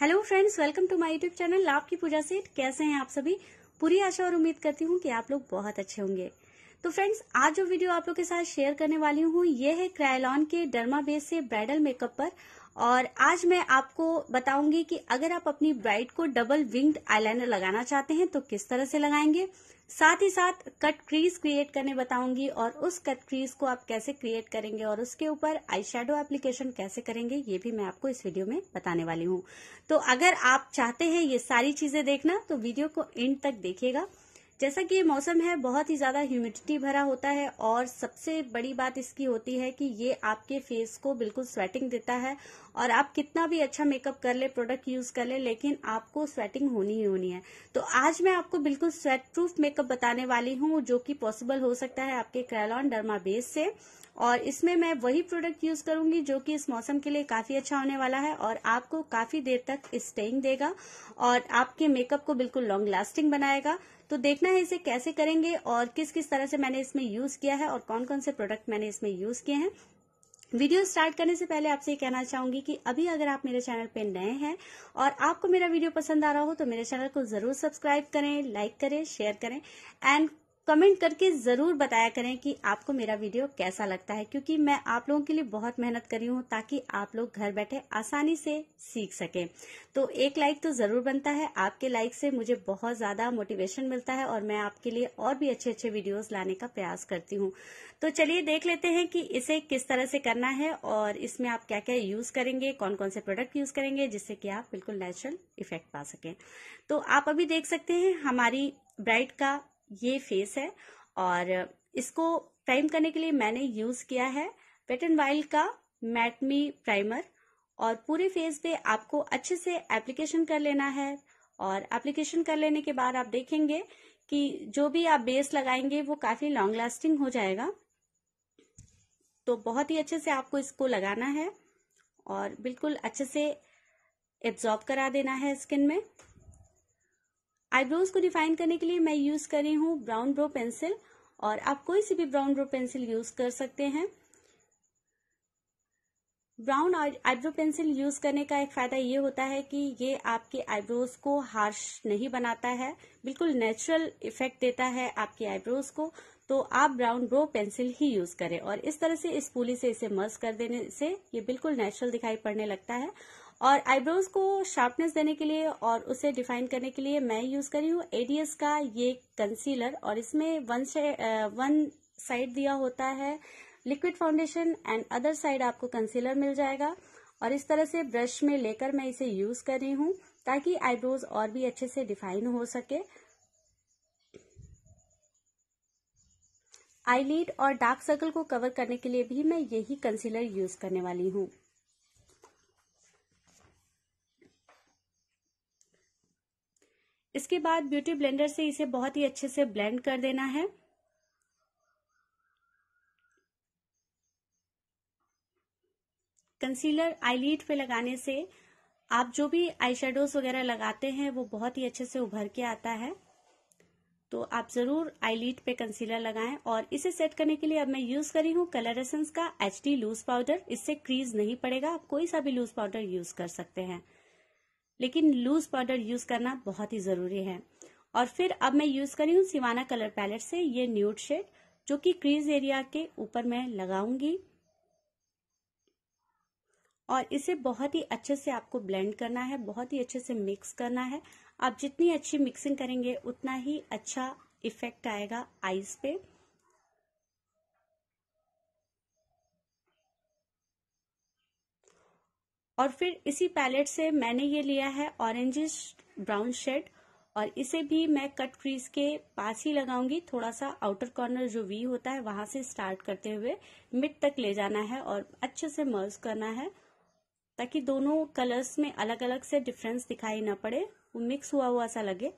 hello friends welcome to my YouTube channel आपकी पूजा सेठ कैसे हैं आप सभी पूरी आशा और उम्मीद करती हूँ कि आप लोग बहुत अच्छे होंगे तो फ्रेंड्स आज जो वीडियो आप लोग के साथ शेयर करने वाली हूँ ये है क्रायलॉन के डर्मा बेस से ब्राइडल मेकअप पर और आज मैं आपको बताऊंगी कि अगर आप अपनी ब्राइड को डबल विंग्ड आईलाइनर लगाना चाहते हैं तो किस तरह से लगाएंगे साथ ही साथ कट क्रीज क्रिएट करने बताऊंगी और उस कट क्रीज को आप कैसे क्रिएट करेंगे और उसके ऊपर आई शेडो एप्लीकेशन कैसे करेंगे ये भी मैं आपको इस वीडियो में बताने वाली हूँ तो अगर आप चाहते हैं ये सारी चीजें देखना तो वीडियो को एंड तक देखिएगा जैसा कि ये मौसम है बहुत ही ज़्यादा ह्यूमिडिटी भरा होता है और सबसे बड़ी बात इसकी होती है कि ये आपके फेस को बिल्कुल स्वेटिंग देता है और आप कितना भी अच्छा मेकअप कर ले प्रोडक्ट यूज़ कर ले लेकिन आपको स्वेटिंग होनी ही होनी है तो आज मैं आपको बिल्कुल स्वेट प्रूफ मेकअप बताने वाली हूँ जो कि पॉसिबल हो सकता है आपके क्रैलॉन डर्मा बेस से और इसमें मैं वही प्रोडक्ट यूज करूंगी जो कि इस मौसम के लिए काफी अच्छा होने वाला है और आपको काफी देर तक स्टेइंग देगा और आपके मेकअप को बिल्कुल लॉन्ग लास्टिंग बनाएगा तो देखना है इसे कैसे करेंगे और किस किस तरह से मैंने इसमें यूज किया है और कौन कौन से प्रोडक्ट मैंने इसमें यूज किए हैं वीडियो स्टार्ट करने से पहले आपसे कहना चाहूंगी कि अभी अगर आप मेरे चैनल पे नए हैं और आपको मेरा वीडियो पसंद आ रहा हो तो मेरे चैनल को जरूर सब्सक्राइब करें लाइक करें शेयर करें एंड कमेंट करके ज़रूर बताया करें कि आपको मेरा वीडियो कैसा लगता है क्योंकि मैं आप लोगों के लिए बहुत मेहनत करी हूँ ताकि आप लोग घर बैठे आसानी से सीख सकें तो एक लाइक तो ज़रूर बनता है आपके लाइक से मुझे बहुत ज़्यादा मोटिवेशन मिलता है और मैं आपके लिए और भी अच्छे अच्छे वीडियोज़ लाने का प्रयास करती हूँ तो चलिए देख लेते हैं कि इसे किस तरह से करना है और इसमें आप क्या क्या यूज़ करेंगे कौन कौन से प्रोडक्ट यूज़ करेंगे जिससे कि आप बिल्कुल नेचुरल इफेक्ट पा सकें तो आप अभी देख सकते हैं हमारी ब्राइट का ये फेस है और इसको प्राइम करने के लिए मैंने यूज किया है पेटर्न एंड वाइल्ड का मैटमी प्राइमर और पूरे फेस पे आपको अच्छे से एप्लीकेशन कर लेना है और एप्लीकेशन कर लेने के बाद आप देखेंगे कि जो भी आप बेस लगाएंगे वो काफी लॉन्ग लास्टिंग हो जाएगा तो बहुत ही अच्छे से आपको इसको लगाना है और बिल्कुल अच्छे से एब्जॉर्ब करा देना है स्किन में आईब्रोज को डिफाइन करने के लिए मैं यूज करी हूँ ब्राउन ब्रो पेंसिल और आप कोई सी भी ब्राउन ब्रो पेंसिल यूज कर सकते हैं ब्राउन आईब्रो पेंसिल यूज करने का एक फायदा ये होता है कि ये आपके आईब्रोज को हार्श नहीं बनाता है बिल्कुल नेचुरल इफेक्ट देता है आपके आईब्रोज को तो आप ब्राउन ब्रो पेंसिल ही यूज करें और इस तरह से इस पुली से इसे मर्ज कर देने से ये बिल्कुल नेचुरल दिखाई पड़ने लगता है और आईब्रोज को शार्पनेस देने के लिए और उसे डिफाइन करने के लिए मैं यूज करी हूँ एडीएस का ये कंसीलर और इसमें वन वन साइड दिया होता है liquid foundation and other side आपको कंसीलर मिल जाएगा और इस तरह से ब्रश में लेकर मैं इसे यूज कर रही हूँ ताकि आईब्रोज और भी अच्छे से डिफाइन हो सके आईलीड और डार्क सर्कल को कवर करने के लिए भी मैं यही कंसीलर यूज करने वाली हूँ इसके बाद ब्यूटी ब्लेंडर से इसे बहुत ही अच्छे से ब्लेंड कर देना है कंसीलर आईलिड पे लगाने से आप जो भी आई वगैरह लगाते हैं वो बहुत ही अच्छे से उभर के आता है तो आप जरूर आईलिड पे कंसीलर लगाएं और इसे सेट करने के लिए अब मैं यूज करी हूँ कलर एसेंस का एच लूज पाउडर इससे क्रीज नहीं पड़ेगा आप कोई सा भी लूज पाउडर यूज कर सकते हैं लेकिन लूज पाउडर यूज करना बहुत ही जरूरी है और फिर अब मैं यूज करी हूँ सिवाना कलर पैलेट से ये न्यूड शेड जो कि क्रीज एरिया के ऊपर मैं लगाऊंगी और इसे बहुत ही अच्छे से आपको ब्लेंड करना है बहुत ही अच्छे से मिक्स करना है आप जितनी अच्छी मिक्सिंग करेंगे उतना ही अच्छा इफेक्ट आएगा आईज पे और फिर इसी पैलेट से मैंने ये लिया है ऑरेंजिश ब्राउन शेड और इसे भी मैं कट क्रीज के पास ही लगाऊंगी थोड़ा सा आउटर कॉर्नर जो वी होता है वहां से स्टार्ट करते हुए मिड तक ले जाना है और अच्छे से मर्ज करना है ताकि दोनों कलर्स में अलग अलग से डिफरेंस दिखाई ना पड़े वो मिक्स हुआ हुआ सा लगे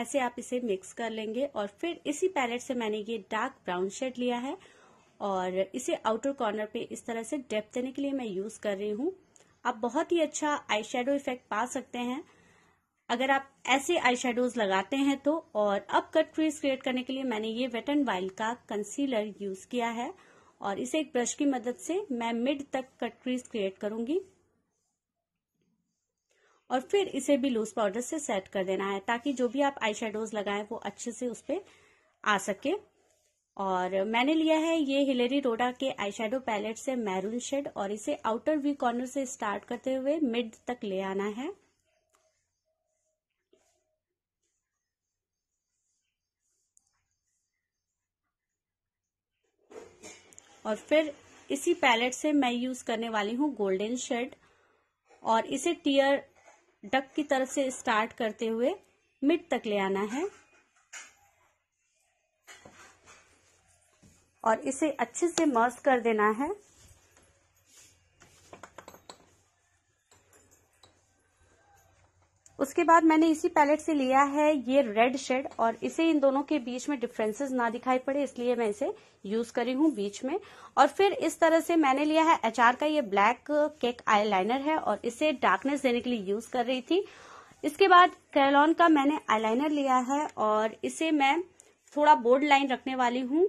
ऐसे आप इसे मिक्स कर लेंगे और फिर इसी पैलेट से मैंने ये डार्क ब्राउन शेड लिया है और इसे आउटर कॉर्नर पे इस तरह से डेप देने के लिए मैं यूज कर रही हूँ आप बहुत ही अच्छा आई शेडो इफेक्ट पा सकते हैं अगर आप ऐसे आई शेडोज लगाते हैं तो और अब कट ट्रीज क्रिएट करने के लिए मैंने ये वेट एंड वाइल्ड का कंसीलर यूज किया है और इसे एक ब्रश की मदद से मैं मिड तक कट ट्रीज क्रिएट करूंगी और फिर इसे भी लूज पाउडर से सेट कर देना है ताकि जो भी आप आई शेडोज लगाएं वो अच्छे से उस पर आ सके और मैंने लिया है ये हिलेरी रोडा के आई पैलेट से मैरून शेड और इसे आउटर वी कॉर्नर से स्टार्ट करते हुए मिड तक ले आना है और फिर इसी पैलेट से मैं यूज करने वाली हूं गोल्डन शेड और इसे टीयर डक की तरफ से स्टार्ट करते हुए मिड तक ले आना है और इसे अच्छे से मर्स कर देना है उसके बाद मैंने इसी पैलेट से लिया है ये रेड शेड और इसे इन दोनों के बीच में डिफरेंसेस ना दिखाई पड़े इसलिए मैं इसे यूज करी हूं बीच में और फिर इस तरह से मैंने लिया है एचआर का ये ब्लैक केक आईलाइनर है और इसे डार्कनेस देने के लिए यूज कर रही थी इसके बाद कैलॉन का मैंने आईलाइनर लिया है और इसे मैं थोड़ा बोर्ड लाइन रखने वाली हूँ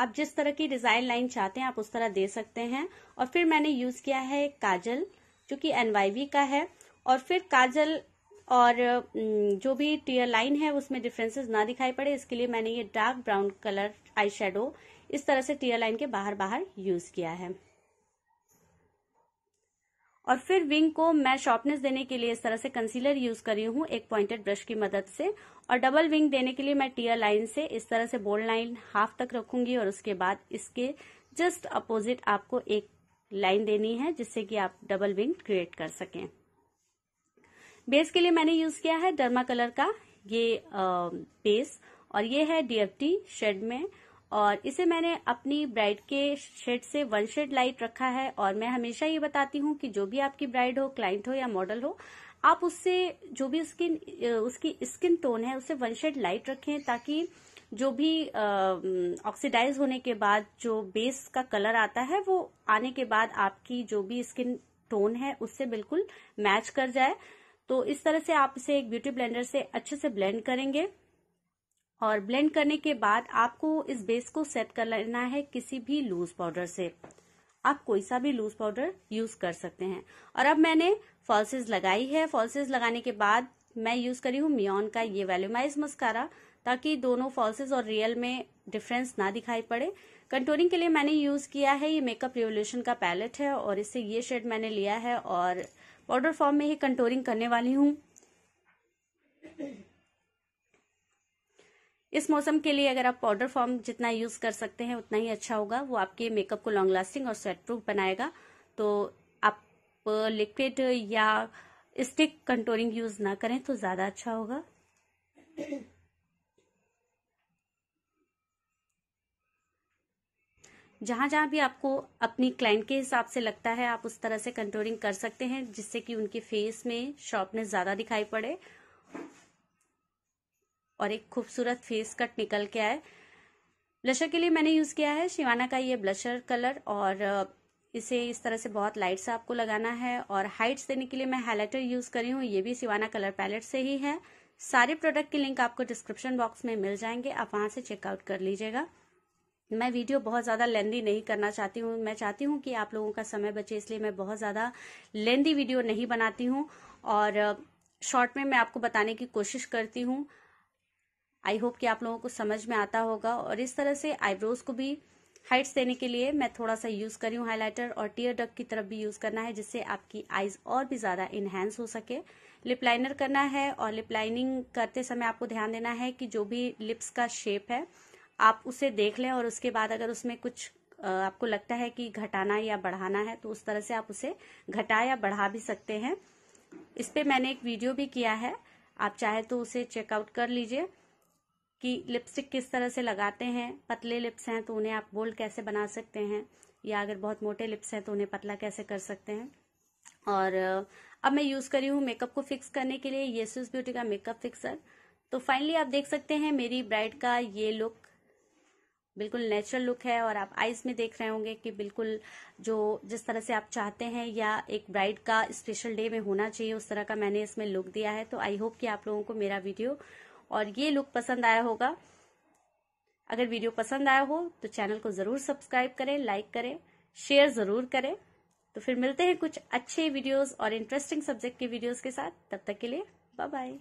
आप जिस तरह की डिजाइन लाइन चाहते हैं आप उस तरह दे सकते हैं और फिर मैंने यूज किया है काजल जो कि एनवाईवी का है और फिर काजल और जो भी टीयर लाइन है उसमें डिफरेंसेस ना दिखाई पड़े इसके लिए मैंने ये dark brown colour eye shadow इस तरह से टीयर लाइन के बाहर बाहर यूज किया है और फिर विंग को मैं शॉर्पनेस देने के लिए इस तरह से कंसीलर यूज कर रही हूँ एक पॉइंटेड ब्रश की मदद से और डबल विंग देने के लिए मैं टीयर लाइन से इस तरह से बोल्ड लाइन हाफ तक रखूंगी और उसके बाद इसके जस्ट अपोजिट आपको एक लाइन देनी है जिससे कि आप डबल विंग क्रिएट कर सकें बेस के लिए मैंने यूज किया है डर्मा कलर का ये बेस और ये है डीएफटी शेड में और इसे मैंने अपनी ब्राइड के शेड से वन शेड लाइट रखा है और मैं हमेशा ये बताती हूँ कि जो भी आपकी ब्राइड हो क्लाइंट हो या मॉडल हो आप उससे जो भी उसकी उसकी स्किन टोन है उसे वन शेड लाइट रखें ताकि जो भी ऑक्सीडाइज होने के बाद जो बेस का कलर आता है वो आने के बाद आपकी जो भी स्किन टोन है उससे बिल्कुल मैच कर जाए तो इस तरह से आप इसे एक ब्यूटी ब्लेंडर से अच्छे से ब्लेंड करेंगे और ब्लेंड करने के बाद आपको इस बेस को सेट कर लेना है किसी भी लूज पाउडर से आप कोई सा भी लूज पाउडर यूज कर सकते हैं और अब मैंने फॉल्सेज लगाई है फॉल्सेज लगाने के बाद मैं यूज करी हूँ मियोन का ये वैल्यूमाइज मस्कारा ताकि दोनों फॉल्सेज और रियल में डिफरेंस ना दिखाई पड़े कंटोरिंग के लिए मैंने यूज किया है ये मेकअप रिवोल्यूशन का पैलेट है और इससे ये शेड मैंने लिया है और पाउडर फॉर्म में ही कंटोरिंग करने वाली हूँ इस मौसम के लिए अगर आप पाउडर फॉर्म जितना यूज कर सकते हैं उतना ही अच्छा होगा वो आपके मेकअप को लॉन्ग लास्टिंग और स्वेट प्रूफ बनाएगा तो आप लिक्विड uh, या स्टिक कंट्रोलिंग यूज ना करें तो ज्यादा अच्छा होगा जहां जहां भी आपको अपनी क्लाइंट के हिसाब से लगता है आप उस तरह से कंट्रोलिंग कर सकते हैं जिससे कि उनके फेस में शॉर्पनेस ज्यादा दिखाई पड़े और एक खूबसूरत फेस कट निकल के आए ब्लशर के लिए मैंने यूज़ किया है शिवाना का ये ब्लशर कलर और इसे इस तरह से बहुत लाइट सा आपको लगाना है और हाइट्स देने के लिए मैं हाईलाइटर यूज़ करी हूँ ये भी शिवाना कलर पैलेट से ही है सारे प्रोडक्ट के लिंक आपको डिस्क्रिप्शन बॉक्स में मिल जाएंगे आप वहां से चेकआउट कर लीजिएगा मैं वीडियो बहुत ज़्यादा लेंदी नहीं करना चाहती हूँ मैं चाहती हूँ कि आप लोगों का समय बचे इसलिए मैं बहुत ज़्यादा लेंदी वीडियो नहीं बनाती हूँ और शॉर्ट में मैं आपको बताने की कोशिश करती हूँ आई होप कि आप लोगों को समझ में आता होगा और इस तरह से आईब्रोज को भी हाइट्स देने के लिए मैं थोड़ा सा यूज़ करी हूँ हाईलाइटर और टीयर डक की तरफ भी यूज़ करना है जिससे आपकी आईज और भी ज़्यादा इन्हेंस हो सके लिप लाइनर करना है और लिप लाइनिंग करते समय आपको ध्यान देना है कि जो भी लिप्स का शेप है आप उसे देख लें और उसके बाद अगर उसमें कुछ आपको लगता है कि घटाना या बढ़ाना है तो उस तरह से आप उसे घटा या बढ़ा भी सकते हैं इस पर मैंने एक वीडियो भी किया है आप चाहे तो उसे चेकआउट कर लीजिए कि लिपस्टिक किस तरह से लगाते हैं पतले लिप्स हैं तो उन्हें आप बोल्ड कैसे बना सकते हैं या अगर बहुत मोटे लिप्स हैं तो उन्हें पतला कैसे कर सकते हैं और अब मैं यूज़ करी हूँ मेकअप को फिक्स करने के लिए येसूस ब्यूटी का मेकअप फिक्सर तो फाइनली आप देख सकते हैं मेरी ब्राइड का ये लुक बिल्कुल नेचुरल लुक है और आप आइज में देख रहे होंगे कि बिल्कुल जो जिस तरह से आप चाहते हैं या एक ब्राइड का स्पेशल डे में होना चाहिए उस तरह का मैंने इसमें लुक दिया है तो आई होप कि आप लोगों को मेरा वीडियो और ये लुक पसंद आया होगा अगर वीडियो पसंद आया हो तो चैनल को ज़रूर सब्सक्राइब करें लाइक करें शेयर ज़रूर करें तो फिर मिलते हैं कुछ अच्छे वीडियोस और इंटरेस्टिंग सब्जेक्ट के वीडियोस के साथ तब तक के लिए बाय बाय